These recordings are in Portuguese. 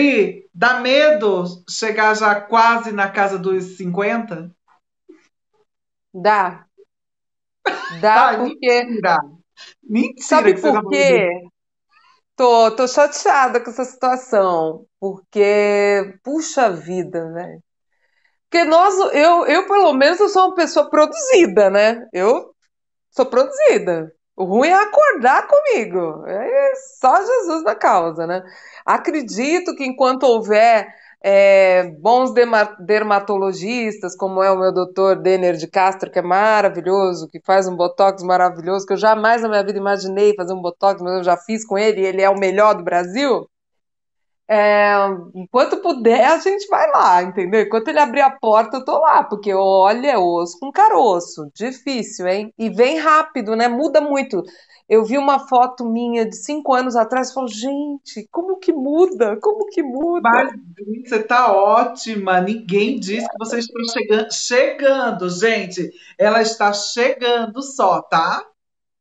E dá medo chegar já quase na casa dos 50? Dá. Dá, porque. Mentira. mentira Sabe que por quê? Tô, tô chateada com essa situação. Porque, puxa vida, velho. Né? Porque nós, eu, eu pelo menos, eu sou uma pessoa produzida, né? Eu sou produzida. O ruim é acordar comigo. É só Jesus na causa, né? Acredito que enquanto houver é, bons dermatologistas, como é o meu doutor Denner de Castro, que é maravilhoso, que faz um botox maravilhoso, que eu jamais na minha vida imaginei fazer um botox, mas eu já fiz com ele e ele é o melhor do Brasil. É, enquanto puder, a gente vai lá, entendeu? Enquanto ele abrir a porta, eu tô lá, porque olha, osso com caroço, difícil, hein? E vem rápido, né? Muda muito. Eu vi uma foto minha de cinco anos atrás e falo, gente, como que muda? Como que muda? Mas você tá ótima, ninguém disse que vocês estão chegando. Chegando, gente, ela está chegando só, tá?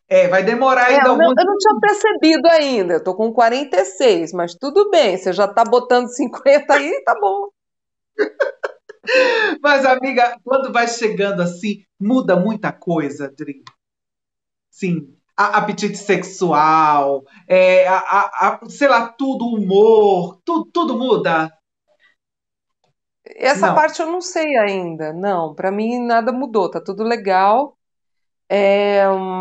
É, vai demorar é, ainda. É, algum... Eu não tinha percebido ainda, eu tô com 46, mas tudo bem, você já tá botando 50 aí, tá bom. mas, amiga, quando vai chegando assim, muda muita coisa, Dri. Sim, a, apetite sexual, é, a, a, a, sei lá, tudo, humor, tu, tudo muda. Essa não. parte eu não sei ainda, não. Para mim nada mudou, tá tudo legal. É, hum,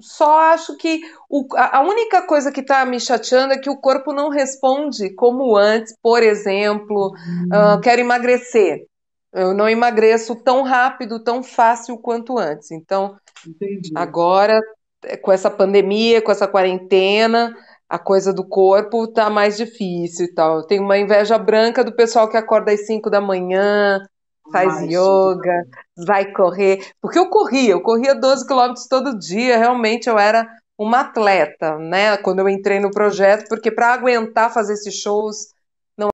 só acho que o, a única coisa que está me chateando é que o corpo não responde como antes. Por exemplo, uh, quero emagrecer. Eu não emagreço tão rápido, tão fácil quanto antes. Então, Entendi. agora, é, com essa pandemia, com essa quarentena, a coisa do corpo está mais difícil e tal. Eu tenho uma inveja branca do pessoal que acorda às 5 da manhã, faz yoga, vai correr. Porque eu corria, eu corria 12 quilômetros todo dia, realmente eu era uma atleta, né? Quando eu entrei no projeto, porque para aguentar fazer esses shows